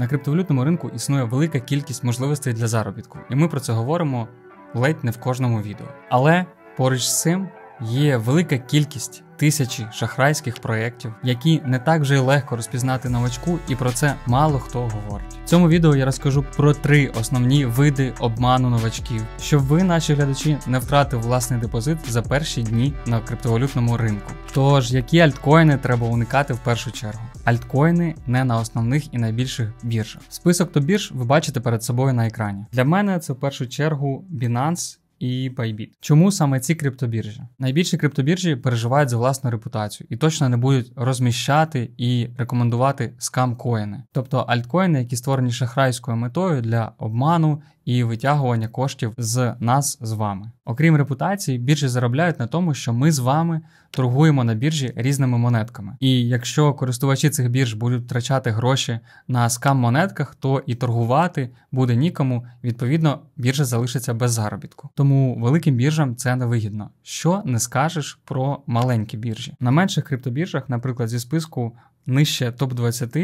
На криптовалютному ринку існує велика кількість можливостей для заробітку, і ми про це говоримо ледь не в кожному відео. Але поруч з цим Є велика кількість тисячі шахрайських проєктів, які не так вже й легко розпізнати новачку, і про це мало хто говорить. В цьому відео я розкажу про три основні види обману новачків, щоб ви, наші глядачі, не втратив власний депозит за перші дні на криптовалютному ринку. Тож, які альткоїни треба уникати в першу чергу? Альткоїни не на основних і найбільших біржах. Список то бірж ви бачите перед собою на екрані. Для мене це в першу чергу Binance і Bybit. Чому саме ці криптобіржі? Найбільші криптобіржі переживають за власну репутацію і точно не будуть розміщати і рекомендувати скам коїни, тобто альткоїни, які створені шахрайською метою для обману. І витягування коштів з нас з вами, окрім репутації, біржі заробляють на тому, що ми з вами торгуємо на біржі різними монетками. І якщо користувачі цих бірж будуть втрачати гроші на скам-монетках, то і торгувати буде нікому. Відповідно, біржа залишиться без заробітку. Тому тому великим біржам це невигідно. Що не скажеш про маленькі біржі на менших криптобіржах, наприклад, зі списку нижче топ 20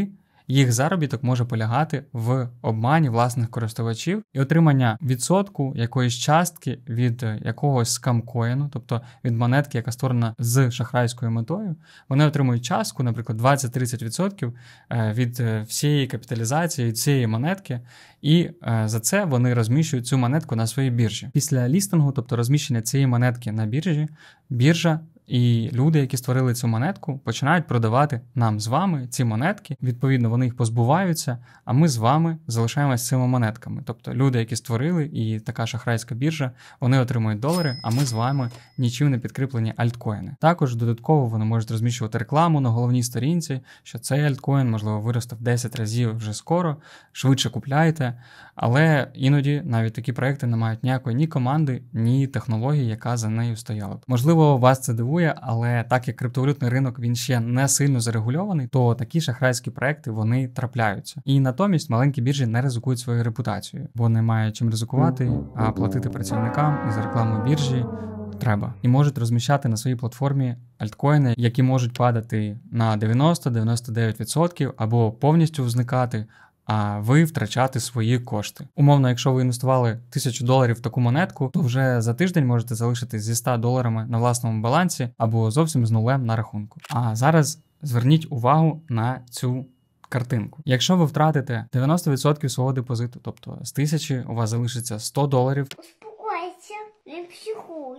їх заробіток може полягати в обмані власних користувачів і отримання відсотку якоїсь частки від е, якогось скамкоїну, тобто від монетки, яка створена з шахрайською метою, вони отримують частку, наприклад, 20-30% е, від е, всієї капіталізації цієї монетки, і за це вони розміщують цю монетку на своїй біржі. Після лістингу, тобто розміщення цієї монетки на біржі, біржа і люди, які створили цю монетку, починають продавати нам з вами ці монетки. Відповідно, вони їх позбуваються, а ми з вами залишаємося цими монетками. Тобто люди, які створили, і така шахрайська біржа, вони отримують долари, а ми з вами нічим не підкріплені альткоїни. Також додатково вони можуть розміщувати рекламу на головній сторінці, що цей альткоїн, можливо, виросте в 10 разів вже скоро, швидше купляйте. Але іноді навіть такі проекти не мають ніякої ні команди, ні технології, яка за нею стояла. Можливо, вас це дивує регулює, але так як криптовалютний ринок він ще не сильно зарегульований, то такі шахрайські проекти вони трапляються. І натомість маленькі біржі не ризикують своєю репутацією, бо немає чим ризикувати, а платити працівникам і за рекламу біржі. Треба і можуть розміщати на своїй платформі альткоїни, які можуть падати на 90-99% або повністю зникати, а ви втрачати свої кошти. Умовно, якщо ви інвестували тисячу доларів в таку монетку, то вже за тиждень можете залишитись зі 100 доларами на власному балансі або зовсім з нулем на рахунку. А зараз зверніть увагу на цю. Картинку. Якщо ви втратите 90% свого депозиту, тобто з тисячі у вас залишиться 100 доларів. Успокойся, не психуй.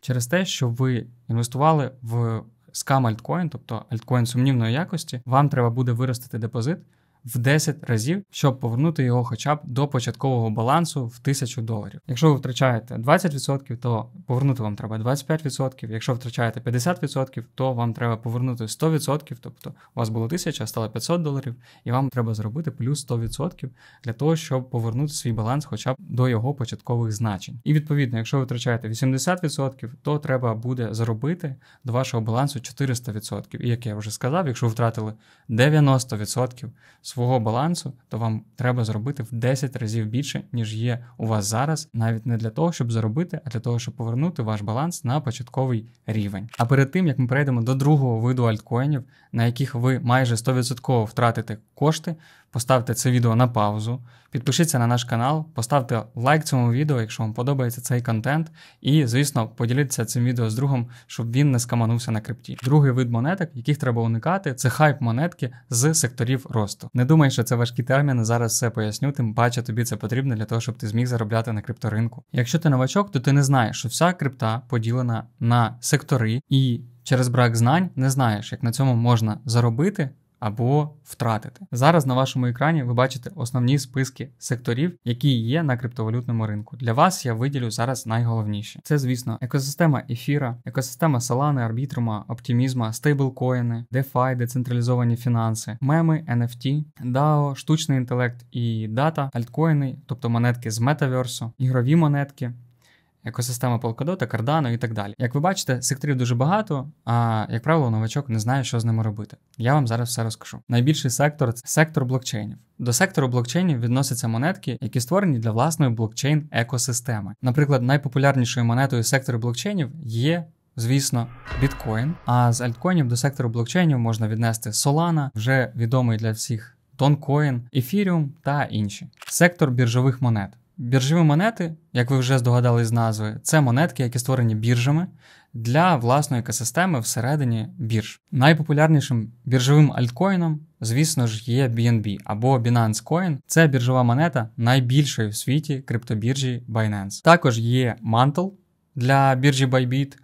Через те, що ви інвестували в скам альткоін, тобто альткоін сумнівної якості, вам треба буде виростити депозит в 10 разів, щоб повернути його хоча б до початкового балансу в 1000 доларів. Якщо ви втрачаєте 20%, то повернути вам треба 25%. Якщо втрачаєте 50%, то вам треба повернути 100%, тобто у вас було 1000, а стало 500 доларів, і вам треба зробити плюс 100% для того, щоб повернути свій баланс хоча б до його початкових значень. І відповідно, якщо ви втрачаєте 80%, то треба буде зробити до вашого балансу 400%. І як я вже сказав, якщо ви втратили 90% свого балансу, то вам треба зробити в 10 разів більше, ніж є у вас зараз, навіть не для того, щоб заробити, а для того, щоб повернути ваш баланс на початковий рівень. А перед тим як ми перейдемо до другого виду альткоїнів, на яких ви майже 100% втратите кошти, поставте це відео на паузу, підпишіться на наш канал, поставте лайк цьому відео, якщо вам подобається цей контент, і, звісно, поділіться цим відео з другом, щоб він не скаманувся на крипті. Другий вид монеток, яких треба уникати, це хайп монетки з секторів росту. Не думай, що це важкі терміни, зараз все поясню, тим паче тобі це потрібно для того, щоб ти зміг заробляти на крипторинку. Якщо ти новачок, то ти не знаєш, що вся крипта поділена на сектори і. Через брак знань не знаєш, як на цьому можна заробити, або втратити. Зараз на вашому екрані ви бачите основні списки секторів, які є на криптовалютному ринку. Для вас я виділю зараз найголовніші. Це, звісно, екосистема ефіра, екосистема Solana, арбітрума, оптимізма, стейблкоїни, DeFi, децентралізовані фінанси, меми, NFT, DAO, штучний інтелект і дата, альткоїни, тобто монетки з метаверсу, ігрові монетки екосистема Полкодота, Кардано і так далі. Як ви бачите, секторів дуже багато, а як правило, новачок не знає, що з ними робити. Я вам зараз все розкажу. Найбільший сектор це сектор блокчейнів. До сектору блокчейнів відносяться монетки, які створені для власної блокчейн екосистеми. Наприклад, найпопулярнішою монетою сектору блокчейнів є. Звісно, біткоін. А з альткоїнів до сектору блокчейнів можна віднести Solana, вже відомий для всіх тонкоін, ефіріум та інші. Сектор біржових монет. Біржові монети, як ви вже здогадали з назви, це монетки, які створені біржами для власної екосистеми всередині бірж. Найпопулярнішим біржовим альткоїном, звісно ж, є BNB або Binance Coin. Це біржова монета найбільшої в світі криптобіржі Binance. Також є Mantle для біржі Bybit,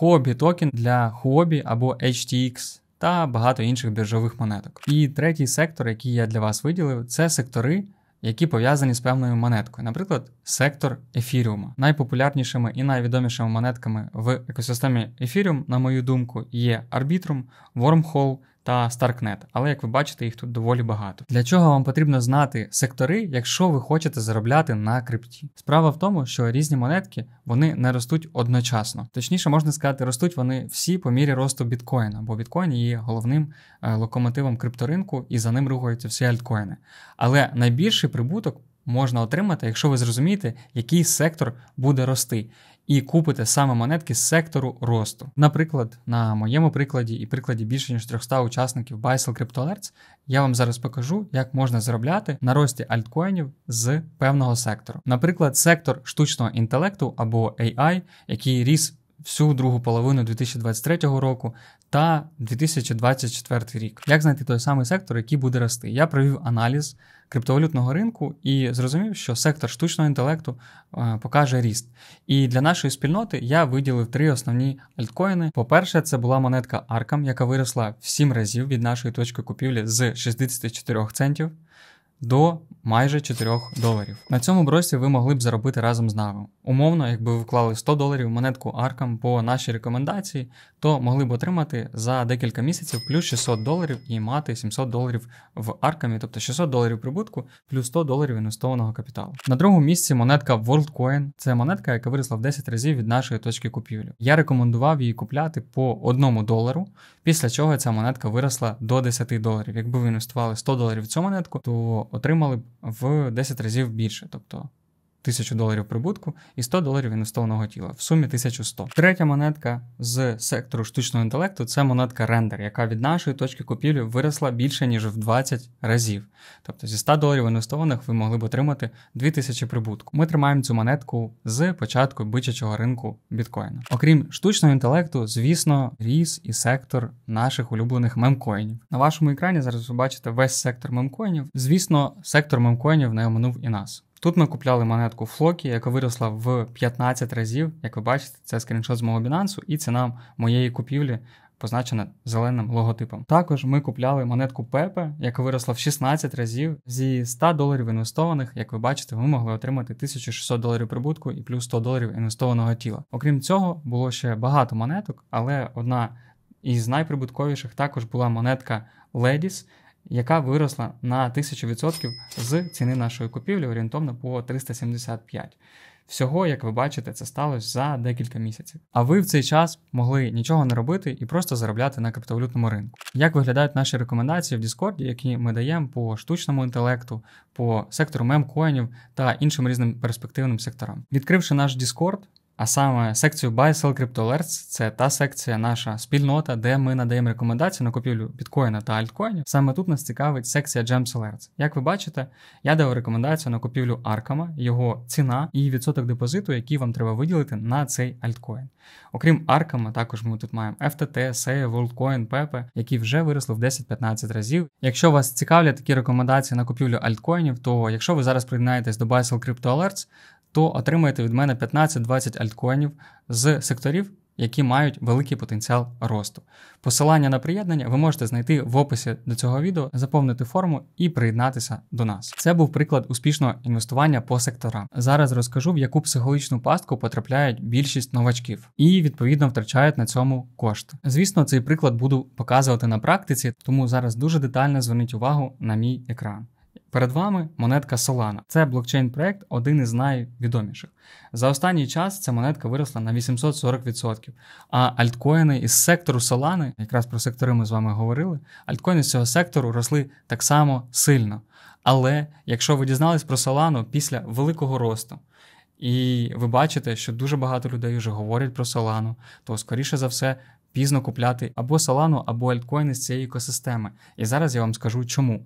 Hobby токен для Huobi або HTX. Та багато інших біржових монеток. І третій сектор, який я для вас виділив, це сектори, які пов'язані з певною монеткою, наприклад, сектор ефіріума. Найпопулярнішими і найвідомішими монетками в екосистемі Ефіріум, на мою думку, є Arbitrum, Wormhole та Starknet, Але як ви бачите, їх тут доволі багато. Для чого вам потрібно знати сектори, якщо ви хочете заробляти на крипті? Справа в тому, що різні монетки вони не ростуть одночасно. Точніше, можна сказати, ростуть вони всі по мірі росту біткоїна, бо біткоін є головним е, локомотивом крипторинку і за ним рухаються всі альткоїни. Але найбільший прибуток. Можна отримати, якщо ви зрозумієте, який сектор буде рости, і купите саме монетки з сектору росту. Наприклад, на моєму прикладі і прикладі більше ніж 300 учасників Bysel CryptoAlerts я вам зараз покажу, як можна заробляти на рості альткоїнів з певного сектору. Наприклад, сектор штучного інтелекту або AI, який ріс всю другу половину 2023 року та 2024 рік. Як знайти той самий сектор, який буде рости? Я провів аналіз криптовалютного ринку і зрозумів, що сектор штучного інтелекту е, покаже ріст. І для нашої спільноти я виділив три основні альткоїни. По-перше, це була монетка Arkham, яка виросла в сім разів від нашої точки купівлі з 64 центів до майже 4 доларів. На цьому бросі ви могли б заробити разом з нами. Умовно, якби ви вклали 100 доларів монетку Аркам по нашій рекомендації, то могли б отримати за декілька місяців плюс 600 доларів і мати 700 доларів в Аркамі, тобто 600 доларів прибутку, плюс 100 доларів інвестованого капіталу. На другому місці монетка WorldCoin. Це монетка, яка виросла в 10 разів від нашої точки купівлі. Я рекомендував її купляти по 1 долару, після чого ця монетка виросла до 10 доларів. Якби ви інвестували 100 доларів в цю монетку, то отримали б в 10 разів більше. Тобто 1000 доларів прибутку і 100 доларів інвестованого тіла. В сумі 1100. Третя монетка з сектору штучного інтелекту це монетка Render, яка від нашої точки купівлі виросла більше ніж в 20 разів. Тобто зі 100 доларів інвестованих ви могли б отримати 2000 прибутку. Ми тримаємо цю монетку з початку бичачого ринку біткоїна. Окрім штучного інтелекту, звісно, ріс і сектор наших улюблених мемкоїнів. На вашому екрані зараз ви бачите весь сектор мемкоїнів. Звісно, сектор мемкоїнів не оминув і нас. Тут ми купляли монетку Флокі, яка виросла в 15 разів. Як ви бачите, це скріншот з мого Binance, і ціна моєї купівлі позначена зеленим логотипом. Також ми купляли монетку Пепе, яка виросла в 16 разів. Зі 100 доларів інвестованих, як ви бачите, ми могли отримати 1600 доларів прибутку і плюс 100 доларів інвестованого тіла. Окрім цього, було ще багато монеток, але одна із найприбутковіших також була монетка Ледіс яка виросла на 1000% з ціни нашої купівлі орієнтовно по 375. Всього, як ви бачите, це сталося за декілька місяців. А ви в цей час могли нічого не робити і просто заробляти на криптовалютному ринку. Як виглядають наші рекомендації в Діскорді, які ми даємо по штучному інтелекту, по сектору мемкоїнів та іншим різним перспективним секторам? Відкривши наш Діскорд? А саме секцію Buy, Sell, Crypto Alerts – це та секція, наша спільнота, де ми надаємо рекомендації на купівлю біткоїна та альткоїнів. Саме тут нас цікавить секція Gems Alerts. Як ви бачите, я дав рекомендацію на купівлю Аркама, його ціна і відсоток депозиту, який вам треба виділити на цей альткоін. Окрім Аркама, також ми тут маємо FTT, SEA, WorldCoin, Pepe, які вже виросли в 10-15 разів. Якщо вас цікавлять такі рекомендації на купівлю альткоїнів, то якщо ви зараз приєднаєтесь до Buy, Sell, Crypto Alerts, то отримаєте від мене 15-20 альткоїнів з секторів, які мають великий потенціал росту. Посилання на приєднання ви можете знайти в описі до цього відео, заповнити форму і приєднатися до нас. Це був приклад успішного інвестування по секторам. Зараз розкажу, в яку психологічну пастку потрапляють більшість новачків і відповідно втрачають на цьому кошти. Звісно, цей приклад буду показувати на практиці, тому зараз дуже детально зверніть увагу на мій екран. Перед вами монетка Solana. Це блокчейн-проект, один із найвідоміших. За останній час ця монетка виросла на 840%. А альткоїни із сектору Solana, якраз про сектори ми з вами говорили, альткоїни з цього сектору росли так само сильно. Але якщо ви дізнались про Solana після великого росту, і ви бачите, що дуже багато людей вже говорять про Solana, то скоріше за все. Пізно купляти або Solana, або альткоїни з цієї екосистеми. І зараз я вам скажу чому.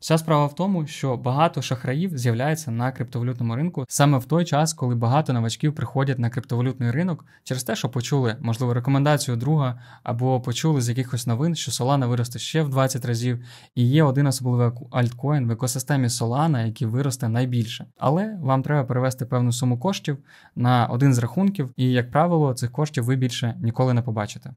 Вся справа в тому, що багато шахраїв з'являється на криптовалютному ринку саме в той час, коли багато новачків приходять на криптовалютний ринок через те, що почули, можливо, рекомендацію друга або почули з якихось новин, що Solana виросте ще в 20 разів, і є один особливий альткоін в екосистемі Solana, який виросте найбільше. Але вам треба перевести певну суму коштів на один з рахунків, і, як правило, цих коштів ви більше ніколи не побачите.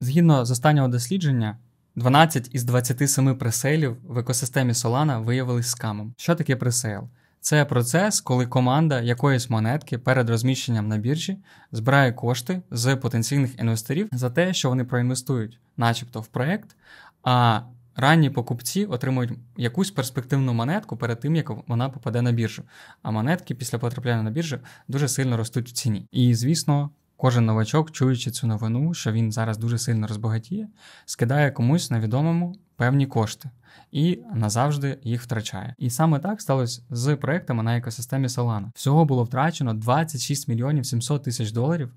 Згідно з останнього дослідження, 12 із 27 пресейлів в екосистемі Solana виявились скамом. Що таке пресейл? Це процес, коли команда якоїсь монетки перед розміщенням на біржі збирає кошти з потенційних інвесторів за те, що вони проінвестують, начебто в проект, а ранні покупці отримують якусь перспективну монетку перед тим, як вона попаде на біржу. А монетки після потрапляння на біржу дуже сильно ростуть в ціні. І, звісно, Кожен новачок, чуючи цю новину, що він зараз дуже сильно розбагатіє, скидає комусь невідомому певні кошти і назавжди їх втрачає. І саме так сталося з проектами на екосистемі Solana. Всього було втрачено 26 мільйонів 700 тисяч доларів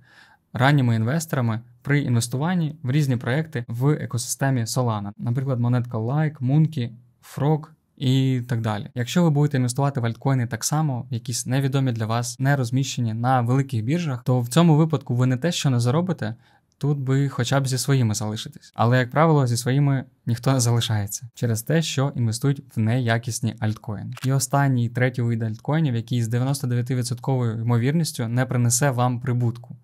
ранніми інвесторами при інвестуванні в різні проекти в екосистемі Solana. Наприклад, монетка Like, Monkey, Frog, і так далі. Якщо ви будете інвестувати в альткоїни так само, якісь невідомі для вас, не розміщені на великих біржах, то в цьому випадку ви не те, що не заробите. Тут би хоча б зі своїми залишитись, але як правило, зі своїми ніхто не залишається через те, що інвестують в неякісні альткоїни. І останній третій вид альткоїнів, який з 99% ймовірністю не принесе вам прибутку.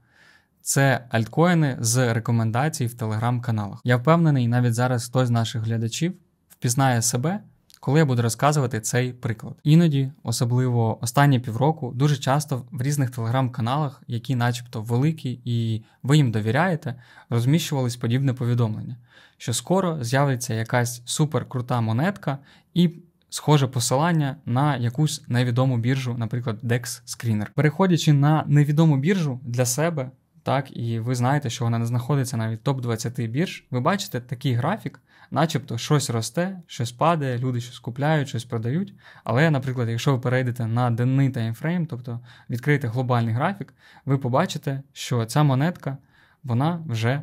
Це альткоїни з рекомендацій в телеграм-каналах. Я впевнений, навіть зараз хтось з наших глядачів впізнає себе коли я буду розказувати цей приклад. Іноді, особливо останні півроку, дуже часто в різних телеграм-каналах, які, начебто, великі, і ви їм довіряєте, розміщувались подібне повідомлення, що скоро з'явиться якась суперкрута монетка і. Схоже посилання на якусь невідому біржу, наприклад, DEX Screener. Переходячи на невідому біржу для себе, так, і ви знаєте, що вона не знаходиться навіть топ-20 бірж, ви бачите такий графік, начебто щось росте, щось падає, люди щось купляють, щось продають. Але, наприклад, якщо ви перейдете на денний таймфрейм, тобто відкриєте глобальний графік, ви побачите, що ця монетка вона вже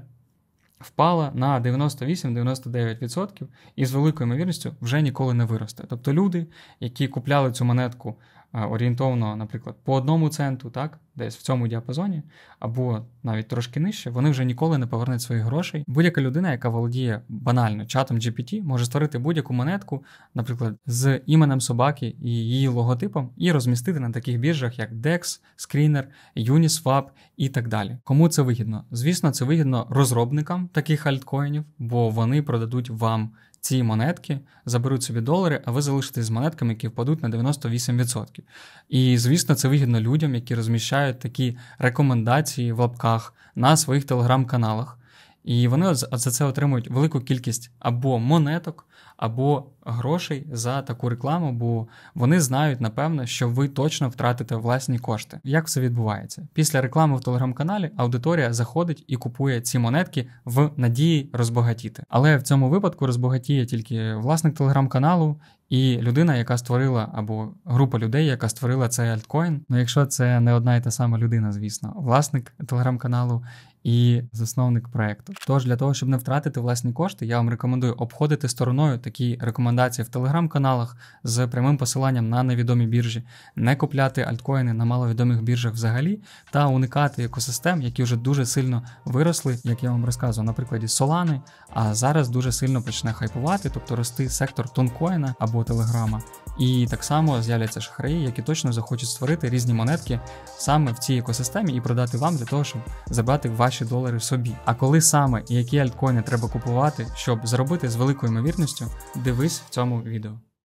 впала на 98-99% і з великою ймовірністю вже ніколи не виросте. Тобто люди, які купляли цю монетку Е, орієнтовно, наприклад, по одному центу, так, десь в цьому діапазоні, або навіть трошки нижче, вони вже ніколи не повернуть своїх грошей. Будь-яка людина, яка володіє банально чатом GPT, може створити будь-яку монетку, наприклад, з іменем собаки і її логотипом, і розмістити на таких біржах, як DEX, Screener, Uniswap і так далі. Кому це вигідно? Звісно, це вигідно розробникам таких альткоїнів, бо вони продадуть вам ці монетки заберуть собі долари, а ви залишитесь з монетками, які впадуть на 98%. І звісно, це вигідно людям, які розміщають такі рекомендації в лапках на своїх телеграм-каналах. І вони за це отримують велику кількість або монеток, або грошей за таку рекламу, бо вони знають напевно, що ви точно втратите власні кошти. Як все відбувається? Після реклами в телеграм-каналі аудиторія заходить і купує ці монетки в надії розбагатіти. Але в цьому випадку розбагатіє тільки власник телеграм-каналу. І людина, яка створила, або група людей, яка створила цей альткоін. Ну, якщо це не одна і та сама людина, звісно, власник телеграм-каналу і засновник проекту. Тож для того, щоб не втратити власні кошти, я вам рекомендую обходити стороною такі рекомендації в телеграм-каналах з прямим посиланням на невідомі біржі, не купляти альткоїни на маловідомих біржах взагалі, та уникати екосистем, які вже дуже сильно виросли, як я вам розказував, на прикладі Solana, А зараз дуже сильно почне хайпувати, тобто рости сектор тонкоїна або телеграма. І так само з'являться шахраї, які точно захочуть створити різні монетки саме в цій екосистемі і продати вам для того, щоб забрати ваші ваші долари собі. А коли саме і які альткоїни треба купувати, щоб заробити з великою ймовірністю, дивись в цьому відео.